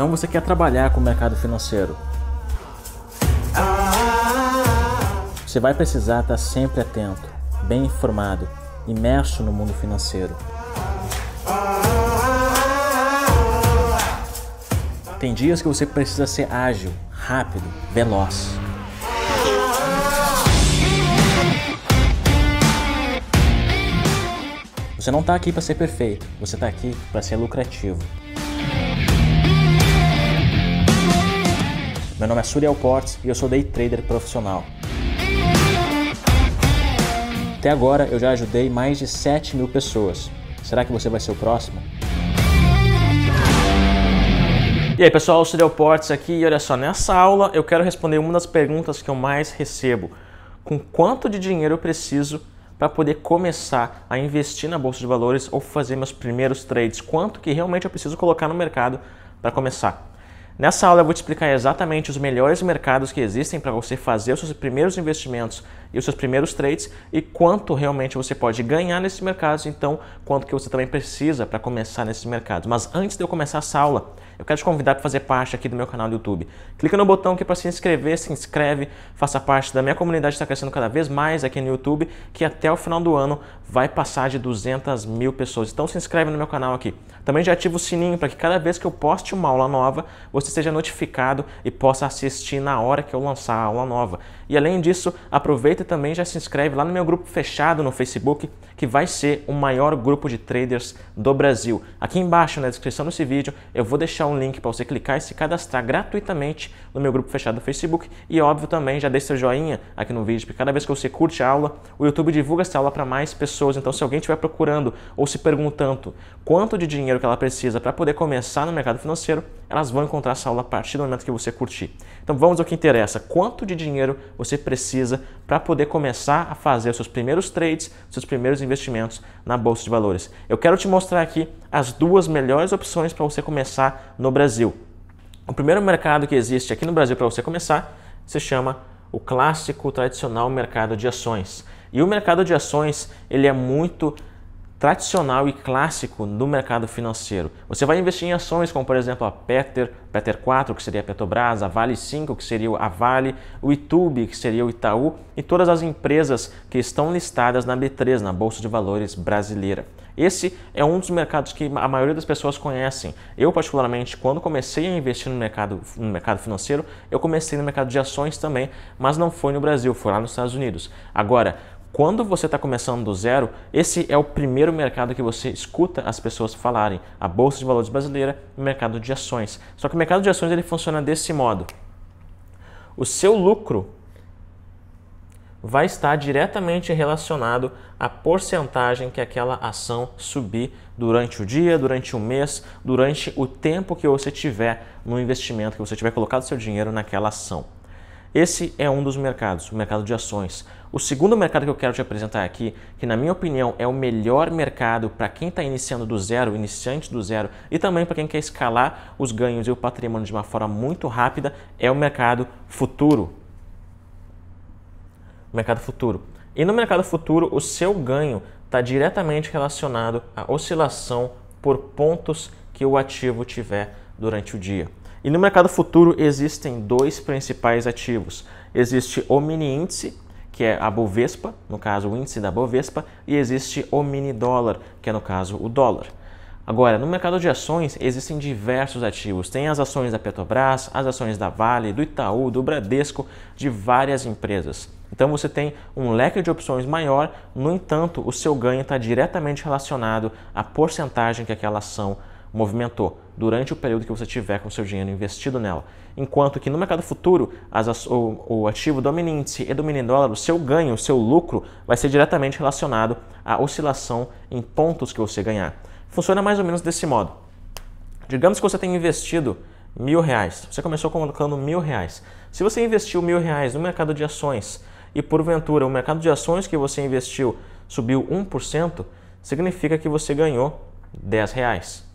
Então você quer trabalhar com o mercado financeiro. Você vai precisar estar sempre atento, bem informado, imerso no mundo financeiro. Tem dias que você precisa ser ágil, rápido, veloz. Você não está aqui para ser perfeito, você está aqui para ser lucrativo. Meu nome é Suriel Portes e eu sou day trader profissional. Até agora eu já ajudei mais de 7 mil pessoas. Será que você vai ser o próximo? E aí pessoal, Suryel Suriel Portes aqui e olha só, nessa aula eu quero responder uma das perguntas que eu mais recebo. Com quanto de dinheiro eu preciso para poder começar a investir na bolsa de valores ou fazer meus primeiros trades? Quanto que realmente eu preciso colocar no mercado para começar? Nessa aula eu vou te explicar exatamente os melhores mercados que existem para você fazer os seus primeiros investimentos e os seus primeiros trades e quanto realmente você pode ganhar nesses mercados, então quanto que você também precisa para começar nesses mercados. Mas antes de eu começar essa aula, eu quero te convidar para fazer parte aqui do meu canal do YouTube. Clica no botão aqui para se inscrever, se inscreve, faça parte da minha comunidade que está crescendo cada vez mais aqui no YouTube, que até o final do ano vai passar de 200 mil pessoas. Então se inscreve no meu canal aqui. Também já ativa o sininho para que cada vez que eu poste uma aula nova, você seja notificado e possa assistir na hora que eu lançar a aula nova. E além disso, aproveita e também já se inscreve lá no meu grupo fechado no Facebook, que vai ser o maior grupo de traders do Brasil. Aqui embaixo na descrição desse vídeo, eu vou deixar um link para você clicar e se cadastrar gratuitamente no meu grupo fechado do Facebook. E óbvio também, já deixa seu joinha aqui no vídeo, porque cada vez que você curte a aula, o YouTube divulga essa aula para mais pessoas. Então se alguém estiver procurando ou se perguntando quanto de dinheiro dinheiro que ela precisa para poder começar no mercado financeiro, elas vão encontrar essa aula a partir do momento que você curtir. Então vamos ao que interessa. Quanto de dinheiro você precisa para poder começar a fazer os seus primeiros trades, seus primeiros investimentos na bolsa de valores? Eu quero te mostrar aqui as duas melhores opções para você começar no Brasil. O primeiro mercado que existe aqui no Brasil para você começar se chama o clássico tradicional mercado de ações. E o mercado de ações ele é muito tradicional e clássico no mercado financeiro. Você vai investir em ações como, por exemplo, a Peter, Peter 4, que seria a Petrobras, a Vale 5, que seria a Vale, o Itub, que seria o Itaú, e todas as empresas que estão listadas na B3, na Bolsa de Valores brasileira. Esse é um dos mercados que a maioria das pessoas conhecem. Eu, particularmente, quando comecei a investir no mercado, no mercado financeiro, eu comecei no mercado de ações também, mas não foi no Brasil, foi lá nos Estados Unidos. Agora, quando você está começando do zero, esse é o primeiro mercado que você escuta as pessoas falarem: a bolsa de valores brasileira, o mercado de ações. Só que o mercado de ações ele funciona desse modo: o seu lucro vai estar diretamente relacionado à porcentagem que aquela ação subir durante o dia, durante o mês, durante o tempo que você tiver no investimento que você tiver colocado seu dinheiro naquela ação. Esse é um dos mercados, o mercado de ações. O segundo mercado que eu quero te apresentar aqui, que na minha opinião é o melhor mercado para quem está iniciando do zero, iniciante do zero, e também para quem quer escalar os ganhos e o patrimônio de uma forma muito rápida, é o mercado futuro. Mercado futuro. E no mercado futuro, o seu ganho está diretamente relacionado à oscilação por pontos que o ativo tiver durante o dia. E no mercado futuro existem dois principais ativos. Existe o mini índice, que é a Bovespa, no caso o índice da Bovespa, e existe o mini dólar, que é no caso o dólar. Agora, no mercado de ações existem diversos ativos. Tem as ações da Petrobras, as ações da Vale, do Itaú, do Bradesco, de várias empresas. Então você tem um leque de opções maior, no entanto, o seu ganho está diretamente relacionado à porcentagem que aquela ação movimentou durante o período que você tiver com seu dinheiro investido nela. Enquanto que no mercado futuro, as, o, o, ativo domina índice e domina dólar, o seu ganho, o seu lucro vai ser diretamente relacionado à oscilação em pontos que você ganhar. Funciona mais ou menos desse modo. Digamos que você tenha investido mil reais. Você começou colocando mil reais. Se você investiu mil reais no mercado de ações e porventura o mercado de ações que você investiu subiu 1%, significa que você ganhou 10 reais.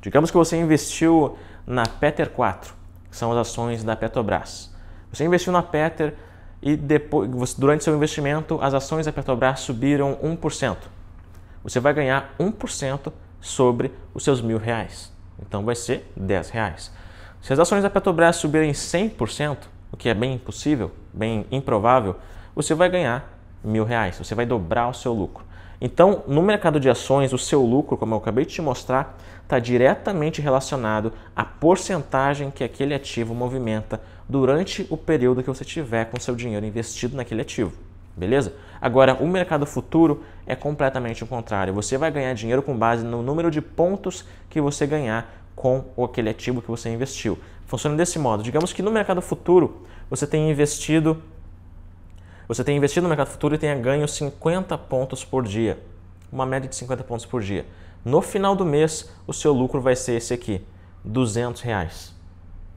Digamos que você investiu na Peter 4, que são as ações da Petrobras. Você investiu na Peter e depois, durante seu investimento as ações da Petrobras subiram 1%. Você vai ganhar 1% sobre os seus mil reais. Então vai ser 10 reais. Se as ações da Petrobras subirem 100%, o que é bem impossível, bem improvável, você vai ganhar mil reais. Você vai dobrar o seu lucro. Então, no mercado de ações, o seu lucro, como eu acabei de te mostrar, está diretamente relacionado à porcentagem que aquele ativo movimenta durante o período que você tiver com seu dinheiro investido naquele ativo. Beleza? Agora, o mercado futuro é completamente o contrário. Você vai ganhar dinheiro com base no número de pontos que você ganhar com aquele ativo que você investiu. Funciona desse modo. Digamos que no mercado futuro você tenha investido você tem investido no mercado futuro e tenha ganho 50 pontos por dia, uma média de 50 pontos por dia. No final do mês, o seu lucro vai ser esse aqui, 200 reais.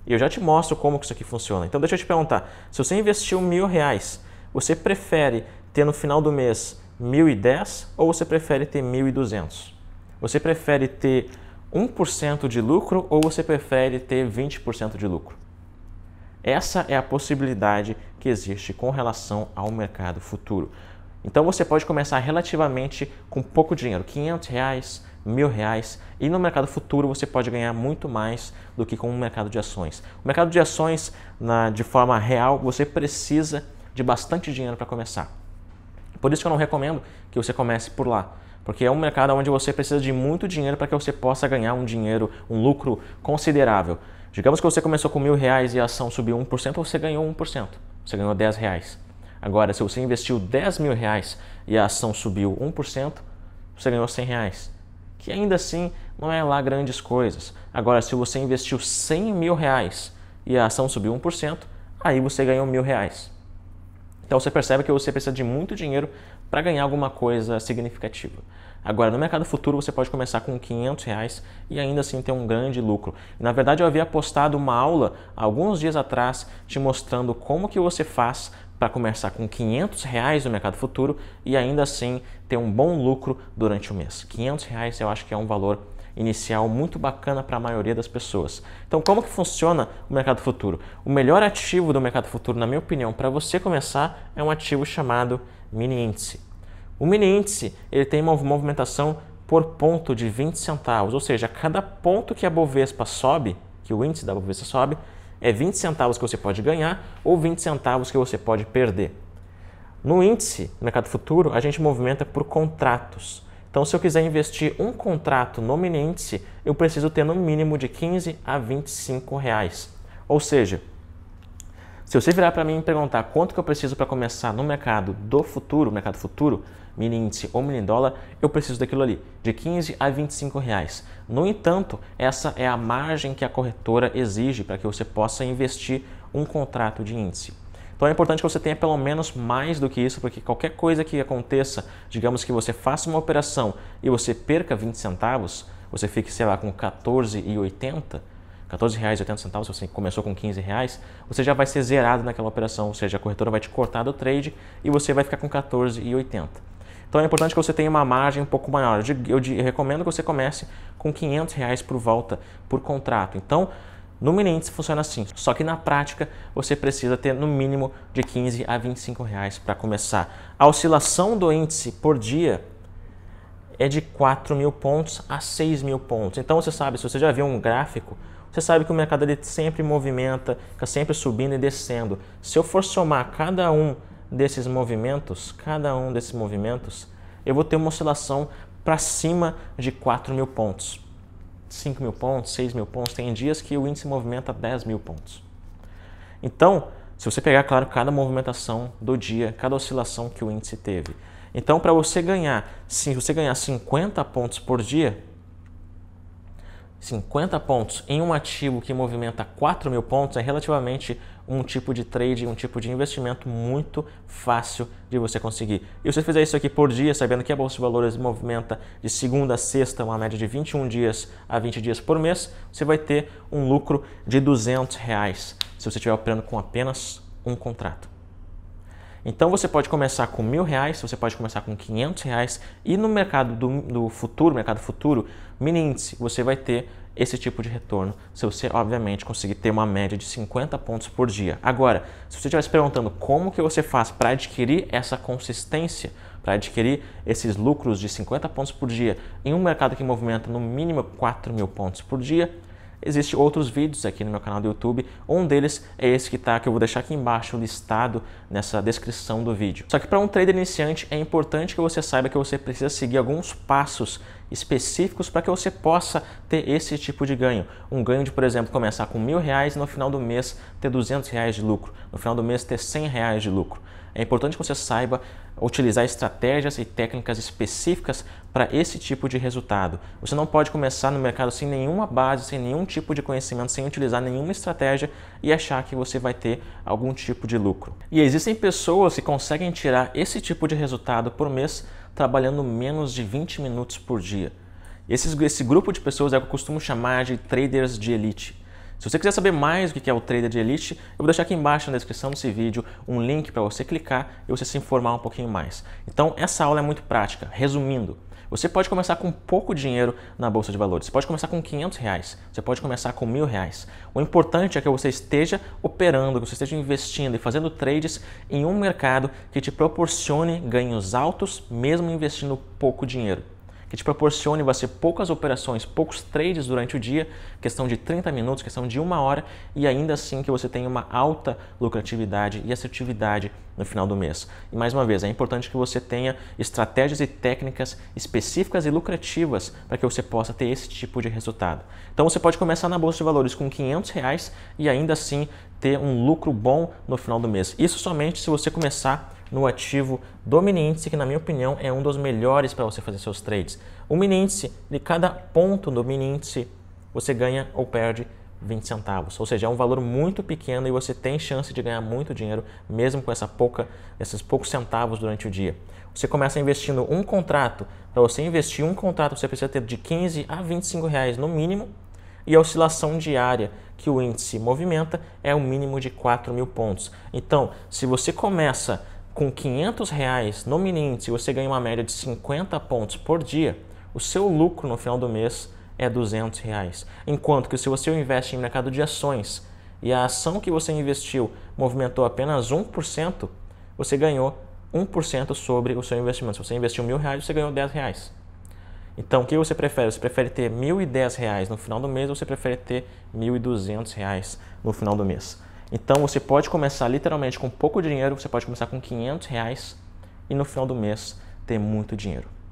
E eu já te mostro como que isso aqui funciona. Então deixa eu te perguntar, se você investiu mil reais, você prefere ter no final do mês 1.010 ou você prefere ter 1.200? Você prefere ter 1% de lucro ou você prefere ter 20% de lucro? Essa é a possibilidade que existe com relação ao mercado futuro. Então você pode começar relativamente com pouco dinheiro, 500 reais, mil reais, e no mercado futuro você pode ganhar muito mais do que com o mercado de ações. O mercado de ações, na, de forma real, você precisa de bastante dinheiro para começar. Por isso que eu não recomendo que você comece por lá, porque é um mercado onde você precisa de muito dinheiro para que você possa ganhar um dinheiro, um lucro considerável. Digamos que você começou com mil reais e a ação subiu 1%, você ganhou 1%, você ganhou 10 reais. Agora, se você investiu 10 mil reais e a ação subiu 1%, você ganhou 100 reais. Que ainda assim não é lá grandes coisas. Agora, se você investiu 100 mil reais e a ação subiu 1%, aí você ganhou mil reais. Então você percebe que você precisa de muito dinheiro para ganhar alguma coisa significativa. Agora, no mercado futuro, você pode começar com 500 reais e ainda assim ter um grande lucro. Na verdade, eu havia postado uma aula alguns dias atrás te mostrando como que você faz para começar com 500 reais no mercado futuro e ainda assim ter um bom lucro durante o mês. 500 reais eu acho que é um valor inicial muito bacana para a maioria das pessoas. Então, como que funciona o mercado futuro? O melhor ativo do mercado futuro, na minha opinião, para você começar, é um ativo chamado mini índice. O mini índice ele tem uma movimentação por ponto de 20 centavos, ou seja, cada ponto que a Bovespa sobe, que o índice da Bovespa sobe, é 20 centavos que você pode ganhar ou 20 centavos que você pode perder. No índice, no mercado futuro, a gente movimenta por contratos. Então, se eu quiser investir um contrato no mini índice, eu preciso ter no mínimo de 15 a 25 reais. Ou seja, se você virar para mim e perguntar quanto que eu preciso para começar no mercado do futuro, mercado futuro, mini índice ou mini dólar, eu preciso daquilo ali, de 15 a 25 reais. No entanto, essa é a margem que a corretora exige para que você possa investir um contrato de índice. Então é importante que você tenha pelo menos mais do que isso, porque qualquer coisa que aconteça, digamos que você faça uma operação e você perca 20 centavos, você fique, sei lá, com 14,80, R$ 14,80, se você começou com 15 reais, você já vai ser zerado naquela operação, ou seja, a corretora vai te cortar do trade e você vai ficar com 14,80. Então é importante que você tenha uma margem um pouco maior. Eu, eu, eu recomendo que você comece com 500 reais por volta por contrato. Então, no índice funciona assim, só que na prática você precisa ter no mínimo de 15 a 25 reais para começar. A oscilação do índice por dia é de 4 mil pontos a 6 mil pontos. Então você sabe, se você já viu um gráfico, você sabe que o mercado ele sempre movimenta, fica sempre subindo e descendo. Se eu for somar cada um desses movimentos, cada um desses movimentos, eu vou ter uma oscilação para cima de 4 mil pontos. 5 mil pontos, 6 mil pontos, tem dias que o índice movimenta 10 mil pontos. Então, se você pegar, claro, cada movimentação do dia, cada oscilação que o índice teve. Então, para você ganhar, se você ganhar 50 pontos por dia, 50 pontos em um ativo que movimenta 4 mil pontos é relativamente um tipo de trade, um tipo de investimento muito fácil de você conseguir. E se você fizer isso aqui por dia, sabendo que a Bolsa de Valores movimenta de segunda a sexta, uma média de 21 dias a 20 dias por mês, você vai ter um lucro de 200 reais se você estiver operando com apenas um contrato. Então você pode começar com mil reais, você pode começar com quinhentos reais e no mercado do, do futuro, mercado futuro, mini índice, você vai ter esse tipo de retorno se você, obviamente, conseguir ter uma média de 50 pontos por dia. Agora, se você estiver se perguntando como que você faz para adquirir essa consistência, para adquirir esses lucros de 50 pontos por dia em um mercado que movimenta no mínimo 4 mil pontos por dia, Existem outros vídeos aqui no meu canal do YouTube, um deles é esse que tá, que eu vou deixar aqui embaixo listado nessa descrição do vídeo. Só que para um trader iniciante é importante que você saiba que você precisa seguir alguns passos específicos para que você possa ter esse tipo de ganho. Um ganho de, por exemplo, começar com mil reais e no final do mês ter 200 reais de lucro, no final do mês ter 100 reais de lucro é importante que você saiba utilizar estratégias e técnicas específicas para esse tipo de resultado. Você não pode começar no mercado sem nenhuma base, sem nenhum tipo de conhecimento, sem utilizar nenhuma estratégia e achar que você vai ter algum tipo de lucro. E existem pessoas que conseguem tirar esse tipo de resultado por mês trabalhando menos de 20 minutos por dia. Esse, esse grupo de pessoas é o que eu costumo chamar de traders de elite. Se você quiser saber mais o que é o Trader de Elite, eu vou deixar aqui embaixo na descrição desse vídeo um link para você clicar e você se informar um pouquinho mais. Então, essa aula é muito prática. Resumindo, você pode começar com pouco dinheiro na bolsa de valores. Você pode começar com 500 reais. Você pode começar com mil reais. O importante é que você esteja operando, que você esteja investindo e fazendo trades em um mercado que te proporcione ganhos altos, mesmo investindo pouco dinheiro que te proporcione você poucas operações, poucos trades durante o dia, questão de 30 minutos, questão de uma hora, e ainda assim que você tenha uma alta lucratividade e assertividade no final do mês. E mais uma vez, é importante que você tenha estratégias e técnicas específicas e lucrativas para que você possa ter esse tipo de resultado. Então você pode começar na bolsa de valores com 500 reais e ainda assim ter um lucro bom no final do mês. Isso somente se você começar no ativo do mini índice, que na minha opinião é um dos melhores para você fazer seus trades. O mini índice, de cada ponto do mini índice, você ganha ou perde 20 centavos. Ou seja, é um valor muito pequeno e você tem chance de ganhar muito dinheiro mesmo com essa pouca, esses poucos centavos durante o dia. Você começa investindo um contrato. Para você investir um contrato, você precisa ter de 15 a 25 reais no mínimo. E a oscilação diária que o índice movimenta é o um mínimo de 4 mil pontos. Então, se você começa com 500 reais no Minint, você ganha uma média de 50 pontos por dia, o seu lucro no final do mês é 200 reais. Enquanto que se você investe em mercado de ações e a ação que você investiu movimentou apenas 1%, você ganhou 1% sobre o seu investimento. Se você investiu mil reais, você ganhou 10 reais. Então, o que você prefere? Você prefere ter 1.010 reais no final do mês ou você prefere ter 1.200 reais no final do mês? Então você pode começar literalmente com pouco dinheiro, você pode começar com 500 reais e no final do mês ter muito dinheiro.